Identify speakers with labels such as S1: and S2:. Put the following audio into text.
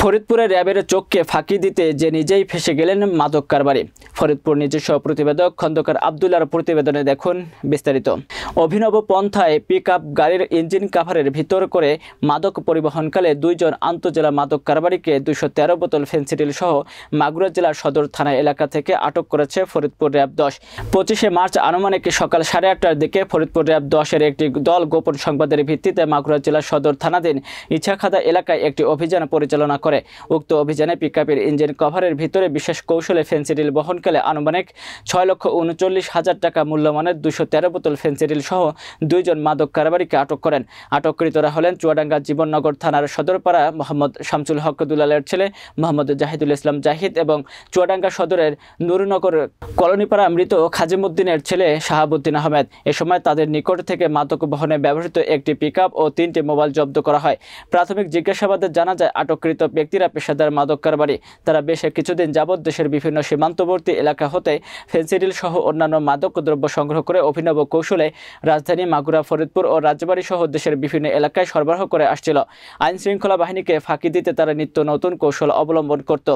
S1: ফরিদপুরে র্যাবের চোখকে ফাঁকি দিতে যে নিজেই ফেসে গেলেন মাদক কারবারে ফরিদপুর নিজস্ব প্রতিবেদক খন্দকার আবদুল্লার প্রতিবেদনে দেখুন বিস্তারিত অভিনব পন্থায় পিক গাড়ির ইঞ্জিন কাভারের ভিতর করে মাদক পরিবহনকালে দুইজন আন্তজেলা মাদক কারবারিকে দুশো তেরো বোতল ফেন্সিডিল সহ মাগুরা জেলার সদর থানা এলাকা থেকে আটক করেছে ফরিদপুর র্যাব দশ পঁচিশে মার্চ আনুমানিক সকাল সাড়ে আটটার দিকে ফরিদপুর র্যাব দশের একটি দল গোপন সংবাদের ভিত্তিতে মাগুরা জেলার সদর থানাধীন ইছাখাদা এলাকায় একটি অভিযান পরিচালনা করে করে উক্ত অভিযানে পিকআপের ইঞ্জিন কভারের ভিতরে বিশেষ কৌশলে ফেন্সিডিল বহনকালে আনুমানিক ছয় লক্ষ উনচল্লিশ হাজার টাকা মূল্যমানের দুশো তেরো বোতল ফেন্সিডিল সহ দুইজন মাদক কারবারিকে আটক করেন আটককৃতরা হলেন চুয়াডাঙ্গা জীবননগর থানার সদরপাড়া মোহাম্মদ শামসুল হক দুলালের ছেলে মোহাম্মদ জাহিদুল ইসলাম জাহিদ এবং চুয়াডাঙ্গা সদরের নুরনগর কলোনিপাড়া মৃত খাজিমুদ্দিনের ছেলে শাহাবুদ্দিন আহমেদ এ সময় তাদের নিকট থেকে মাদক বহনে ব্যবহৃত একটি পিকআপ ও তিনটি মোবাইল জব্দ করা হয় প্রাথমিক জিজ্ঞাসাবাদে জানা যায় আটককৃত ব্যক্তিরা পেশাদার মাদক কারবারি তারা বেশ কিছুদিন যাবৎ দেশের বিভিন্ন সীমান্তবর্তী এলাকা হতে ফেন্সিডিল সহ অন্যান্য মাদক দ্রব্য সংগ্রহ করে অভিনব কৌশলে রাজধানী মাগুরা ফরিদপুর ও রাজবাড়ী সহ দেশের বিভিন্ন এলাকায় সরবরাহ করে আসছিল আইন শৃঙ্খলা বাহিনীকে ফাঁকি দিতে তারা নিত্য নতুন কৌশল অবলম্বন করত